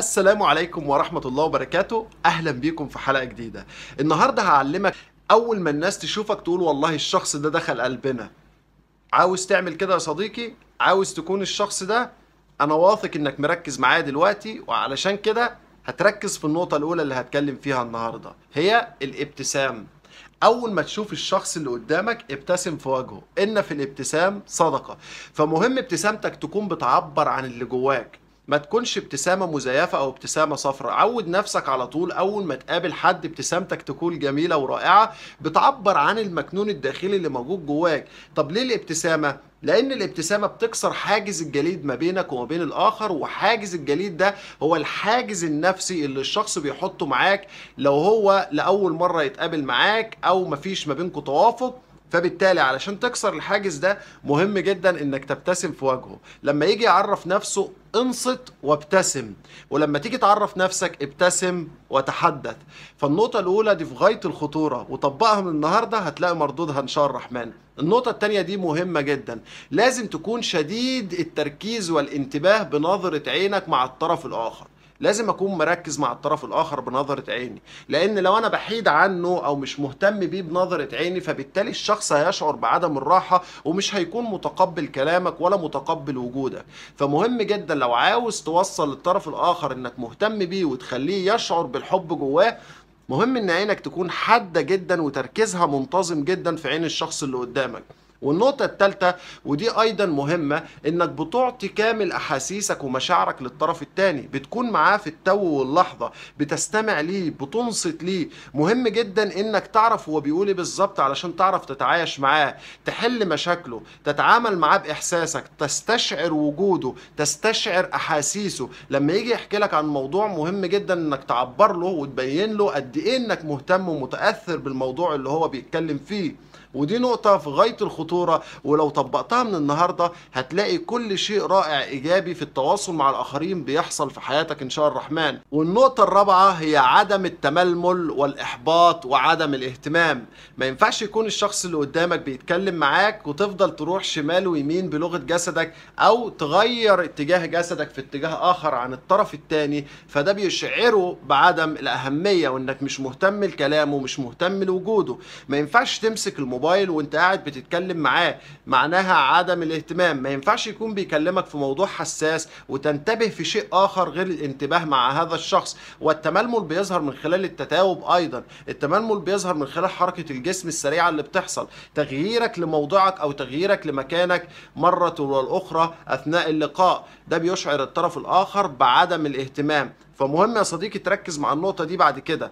السلام عليكم ورحمة الله وبركاته أهلا بيكم في حلقة جديدة النهاردة هعلمك أول ما الناس تشوفك تقول والله الشخص ده دخل قلبنا عاوز تعمل كده يا صديقي عاوز تكون الشخص ده أنا واثق إنك مركز معايا دلوقتي وعلشان كده هتركز في النقطة الأولى اللي هتكلم فيها النهاردة هي الابتسام اول ما تشوف الشخص اللي قدامك ابتسم في وجهه ان في الابتسام صدقه فمهم ابتسامتك تكون بتعبر عن اللي جواك ما تكونش ابتسامه مزيفه او ابتسامه صفراء عود نفسك على طول اول ما تقابل حد ابتسامتك تكون جميله ورائعه بتعبر عن المكنون الداخلي اللي موجود جواك طب ليه الابتسامه لان الابتسامه بتكسر حاجز الجليد ما بينك وما بين الاخر وحاجز الجليد ده هو الحاجز النفسي اللي الشخص بيحطه معاك لو هو لاول مره يتقابل معاك او مفيش ما بينكم توافق فبالتالي علشان تكسر الحاجز ده مهم جدا انك تبتسم في وجهه لما يجي يعرف نفسه انصت وابتسم ولما تيجي تعرف نفسك ابتسم وتحدث فالنقطة الأولى دي في غاية الخطورة وطبقها من النهاردة هتلاقي مردودها إن شاء الرحمن النقطة التانية دي مهمة جدا لازم تكون شديد التركيز والانتباه بنظرة عينك مع الطرف الآخر لازم اكون مركز مع الطرف الاخر بنظره عيني لان لو انا بحيد عنه او مش مهتم بيه بنظره عيني فبالتالي الشخص هيشعر بعدم الراحه ومش هيكون متقبل كلامك ولا متقبل وجودك فمهم جدا لو عاوز توصل للطرف الاخر انك مهتم بيه وتخليه يشعر بالحب جواه مهم ان عينك تكون حاده جدا وتركيزها منتظم جدا في عين الشخص اللي قدامك والنقطة الثالثة ودي أيضا مهمة إنك بتعطي كامل أحاسيسك ومشاعرك للطرف الثاني بتكون معاه في التو واللحظة بتستمع ليه بتنصت ليه مهم جدا إنك تعرف هو بيقول إيه بالظبط علشان تعرف تتعايش معاه تحل مشاكله تتعامل معاه بإحساسك تستشعر وجوده تستشعر أحاسيسه لما يجي يحكي لك عن موضوع مهم جدا إنك تعبر له وتبين له قد إيه إنك مهتم ومتأثر بالموضوع اللي هو بيتكلم فيه ودي نقطة في غاية الخطورة الخطوره ولو طبقتها من النهارده هتلاقي كل شيء رائع ايجابي في التواصل مع الاخرين بيحصل في حياتك ان شاء الرحمن والنقطه الرابعه هي عدم التململ والاحباط وعدم الاهتمام ما ينفعش يكون الشخص اللي قدامك بيتكلم معاك وتفضل تروح شمال ويمين بلغه جسدك او تغير اتجاه جسدك في اتجاه اخر عن الطرف الثاني فده بيشعره بعدم الاهميه وانك مش مهتم لكلامه مش مهتم لوجوده ما ينفعش تمسك الموبايل وانت قاعد بتتكلم معاه معناها عدم الاهتمام ما ينفعش يكون بيكلمك في موضوع حساس وتنتبه في شيء آخر غير الانتباه مع هذا الشخص والتململ بيظهر من خلال التتاوب أيضا التململ بيظهر من خلال حركة الجسم السريعة اللي بتحصل تغييرك لموضوعك أو تغييرك لمكانك مرة والأخرى أثناء اللقاء ده بيشعر الطرف الآخر بعدم الاهتمام فمهم يا صديقي تركز مع النقطة دي بعد كده